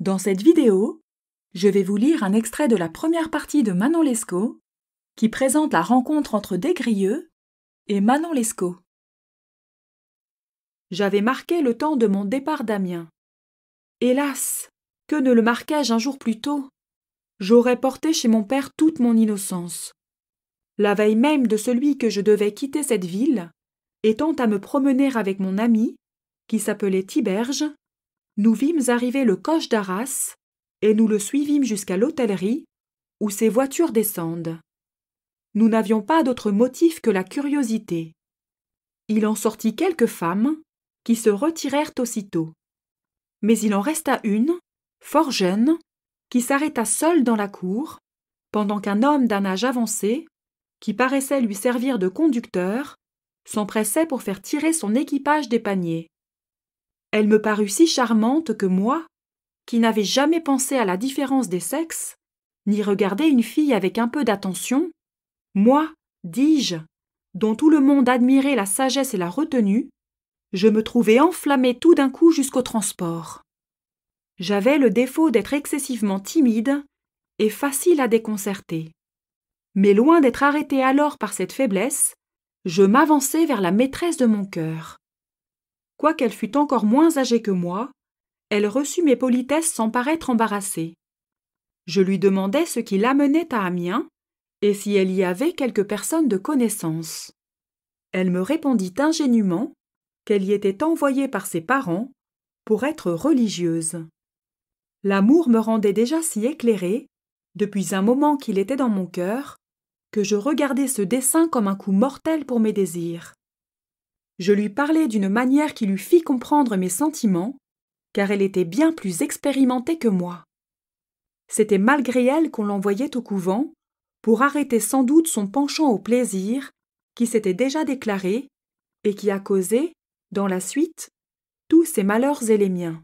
Dans cette vidéo, je vais vous lire un extrait de la première partie de Manon Lescaut qui présente la rencontre entre Desgrieux et Manon Lescaut. J'avais marqué le temps de mon départ d'Amiens. Hélas, que ne le marquais-je un jour plus tôt J'aurais porté chez mon père toute mon innocence. La veille même de celui que je devais quitter cette ville, étant à me promener avec mon ami, qui s'appelait Tiberge, nous vîmes arriver le coche d'Arras et nous le suivîmes jusqu'à l'hôtellerie, où ses voitures descendent. Nous n'avions pas d'autre motif que la curiosité. Il en sortit quelques femmes, qui se retirèrent aussitôt. Mais il en resta une, fort jeune, qui s'arrêta seule dans la cour, pendant qu'un homme d'un âge avancé, qui paraissait lui servir de conducteur, s'empressait pour faire tirer son équipage des paniers. Elle me parut si charmante que moi, qui n'avais jamais pensé à la différence des sexes, ni regardé une fille avec un peu d'attention, moi, dis-je, dont tout le monde admirait la sagesse et la retenue, je me trouvais enflammé tout d'un coup jusqu'au transport. J'avais le défaut d'être excessivement timide et facile à déconcerter. Mais loin d'être arrêté alors par cette faiblesse, je m'avançais vers la maîtresse de mon cœur quoiqu'elle fût encore moins âgée que moi, elle reçut mes politesses sans paraître embarrassée. Je lui demandai ce qui l'amenait à Amiens et si elle y avait quelques personnes de connaissance. Elle me répondit ingénument qu'elle y était envoyée par ses parents pour être religieuse. L'amour me rendait déjà si éclairé depuis un moment qu'il était dans mon cœur, que je regardais ce dessein comme un coup mortel pour mes désirs je lui parlais d'une manière qui lui fit comprendre mes sentiments, car elle était bien plus expérimentée que moi. C'était malgré elle qu'on l'envoyait au couvent, pour arrêter sans doute son penchant au plaisir, qui s'était déjà déclaré, et qui a causé, dans la suite, tous ses malheurs et les miens.